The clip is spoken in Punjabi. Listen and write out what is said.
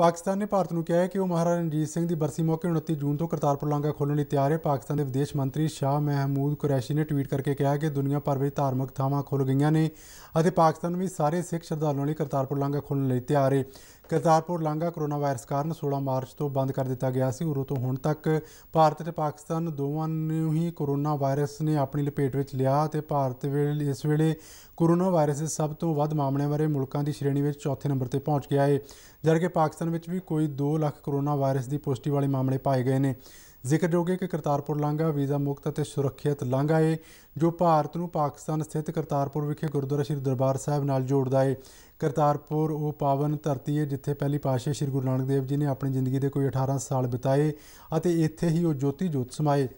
ਪਾਕਿਸਤਾਨ ਨੇ ਭਾਰਤ ਨੂੰ ਕਿਹਾ ਹੈ ਕਿ ਉਹ ਮਹਾਰਾਜਾ ਰਣਜੀਤ ਸਿੰਘ ਦੀ ਬਰਸੀ ਮੌਕੇ 29 ਜੂਨ ਤੋਂ ਕਰਤਾਰਪੁਰ ਲਾਂਘਾ ਖੋਲ੍ਹਣ ਲਈ ਤਿਆਰ ਹੈ ਪਾਕਿਸਤਾਨ ਦੇ ਵਿਦੇਸ਼ ਮੰਤਰੀ ਸ਼ਾਹ ਮਹਿਮੂਦ ਕੁਰੈਸ਼ੀ ਨੇ ਟਵੀਟ ਕਰਕੇ ਕਿਹਾ ਕਿ ਦੁਨੀਆ ਭਰ ਵਿੱਚ ਧਾਰਮਿਕ ਥਾਵਾਂ ਖੁੱਲ ਗਈਆਂ ਨੇ ਅਤੇ ਪਾਕਿਸਤਾਨ ਵੀ ਸਾਰੇ ਸਿੱਖ ਸ਼ਰਧਾਲੂਆਂ ਲਈ ਕਰਤਾਰਪੁਰ ਲਾਂਘਾ ਖੋਲ੍ਹਣ ਲਈ ਤਿਆਰ ਹੈ ਕਰਤਾਰਪੁਰ ਲਾਂਘਾ ਕਰੋਨਾ ਵਾਇਰਸ ਕਾਰਨ 16 ਮਾਰਚ ਤੋਂ ਬੰਦ ਕਰ ਦਿੱਤਾ ਗਿਆ ਸੀ ਉਰੋ ਤੋਂ ਹੁਣ ਤੱਕ ਭਾਰਤ ਤੇ ਪਾਕਿਸਤਾਨ ਦੋਵਾਂ ਨੂੰ ਹੀ ਕਰੋਨਾ ਵਾਇਰਸ ਨੇ ਆਪਣੀ ਲਪੇਟ ਵਿੱਚ ਲਿਆ ਤੇ ਭਾਰਤ ਵੇਲੇ ਇਸ ਵੇਲੇ ਕਰੋਨਾ ਵਾਇਰਸ ਦੇ ਸਭ ਤੋਂ ਵੱਧ ਮਾਮਲਿਆਂ ਵਾਲੇ ਮੁਲਕਾਂ ਦੀ ਸ਼੍ਰੇਣੀ ਵਿੱਚ ਚੌਥੇ ਨੰਬਰ ਤੇ ਪਹੁੰਚ ਗਿਆ ਹੈ ਜਦਕਿ ਪਾਕਿਸਤਾਨ ਵਿੱਚ ਵੀ ਕੋਈ 2 ਲੱਖ ਕਰੋਨਾ ਵਾਇਰਸ ਦੀ ਪੋਜ਼ਿਟਿਵ ਵਾਲੇ ਮਾਮਲੇ ਪਾਏ ਗਏ ਨੇ ਜ਼ਿਕਰਯੋਗ ਹੈ ਕਿ ਕਰਤਾਰਪੁਰ ਲਾਂਘਾ ਵੀਜ਼ਾ ਮੁਕਤ ਅਤੇ ਸੁਰੱਖਿਅਤ ਲਾਂਘਾ ਹੈ ਜੋ ਭਾਰਤ ਨੂੰ ਪਾਕਿਸਤਾਨ ਸਥਿਤ ਕਰਤਾਰਪੁਰ ਵਿਖੇ ਗੁਰਦੁਆਰਾ ਸ੍ਰੀ ਦਰਬਾਰ ਸਾਹਿਬ ਨਾਲ ਜੋੜਦਾ ਹੈ ਕਰਤਾਰਪੁਰ ਉਹ ਪਾਵਨ ਧਰਤੀ ਹੈ ਜਿੱਥੇ ਪਹਿਲੀ ਪਾਸ਼ਾ ਸ੍ਰੀ ਗੁਰੂ ਨਾਨਕ ਦੇਵ ਜੀ ਨੇ ਆਪਣੀ ਜ਼ਿੰਦਗੀ ਦੇ ਕੋਈ 18 ਸਾਲ ਬਿਤਾਏ ਅਤੇ ਇੱਥੇ ਹੀ ਉਹ ਜੋਤੀ ਜੋਤ ਸਮਾਏ